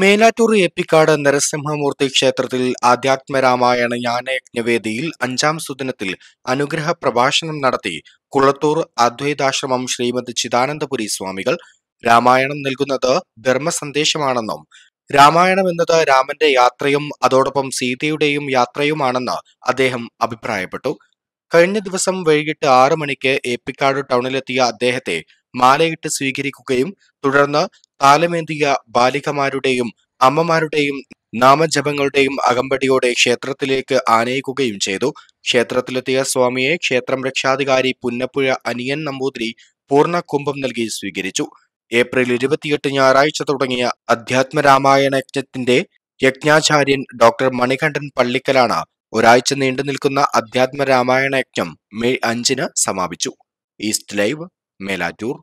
മേലാറ്റൂർ എപ്പിക്കാട് നരസിംഹമൂർത്തി ക്ഷേത്രത്തിൽ ആധ്യാത്മരാമായണ ജ്ഞാനയജ്ഞവേദിയിൽ അഞ്ചാം സുദിനത്തിൽ അനുഗ്രഹ പ്രഭാഷണം നടത്തി കുളത്തൂർ അദ്വൈതാശ്രമം ശ്രീമതി ചിദാനന്ദപുരി സ്വാമികൾ രാമായണം നൽകുന്നത് ധർമ്മസന്ദേശമാണെന്നും രാമായണം എന്നത് രാമന്റെ യാത്രയും അതോടൊപ്പം സീതയുടെയും യാത്രയുമാണെന്ന് അദ്ദേഹം അഭിപ്രായപ്പെട്ടു കഴിഞ്ഞ ദിവസം വൈകിട്ട് ആറു മണിക്ക് ഏപ്പിക്കാട് ടൗണിലെത്തിയ അദ്ദേഹത്തെ മാലയിട്ട് സ്വീകരിക്കുകയും തുടർന്ന് താലമേന്തിയ ബാലികമാരുടെയും അമ്മമാരുടെയും നാമജപങ്ങളുടെയും അകമ്പടിയോടെ ക്ഷേത്രത്തിലേക്ക് ആനയിക്കുകയും ചെയ്തു ക്ഷേത്രത്തിലെത്തിയ സ്വാമിയെ ക്ഷേത്രം രക്ഷാധികാരി പുന്നപ്പുഴ അനിയൻ നമ്പൂതിരി പൂർണ്ണ കുംഭം നൽകി സ്വീകരിച്ചു ഏപ്രിൽ ഇരുപത്തിയെട്ട് ഞായറാഴ്ച തുടങ്ങിയ അധ്യാത്മ രാമായണ യജ്ഞത്തിന്റെ യജ്ഞാചാര്യൻ ഡോക്ടർ മണികണ്ഠൻ പള്ളിക്കലാണ് ഒരാഴ്ച നീണ്ടു നിൽക്കുന്ന അധ്യാത്മ രാമായണ യജ്ഞം മെയ് അഞ്ചിന് സമാപിച്ചു ഈസ്റ്റ് ലൈവ് മേലാറ്റൂർ